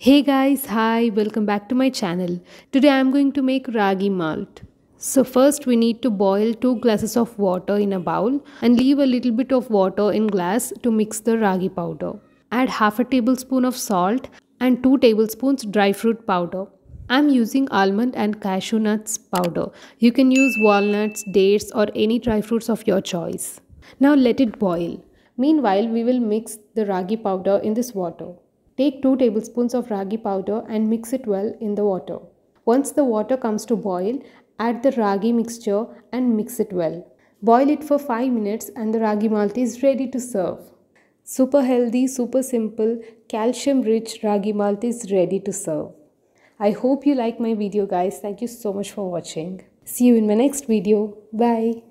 Hey guys, hi, welcome back to my channel. Today I am going to make ragi malt. So first we need to boil 2 glasses of water in a bowl and leave a little bit of water in glass to mix the ragi powder. Add half a tablespoon of salt and 2 tablespoons dry fruit powder. I'm using almond and cashew nuts powder. You can use walnuts, dates or any dry fruits of your choice. Now let it boil. Meanwhile, we will mix the ragi powder in this water. Take 2 tablespoons of ragi powder and mix it well in the water. Once the water comes to boil, add the ragi mixture and mix it well. Boil it for 5 minutes and the ragi malt is ready to serve. Super healthy, super simple, calcium rich ragi malt is ready to serve. I hope you like my video guys. Thank you so much for watching. See you in my next video. Bye.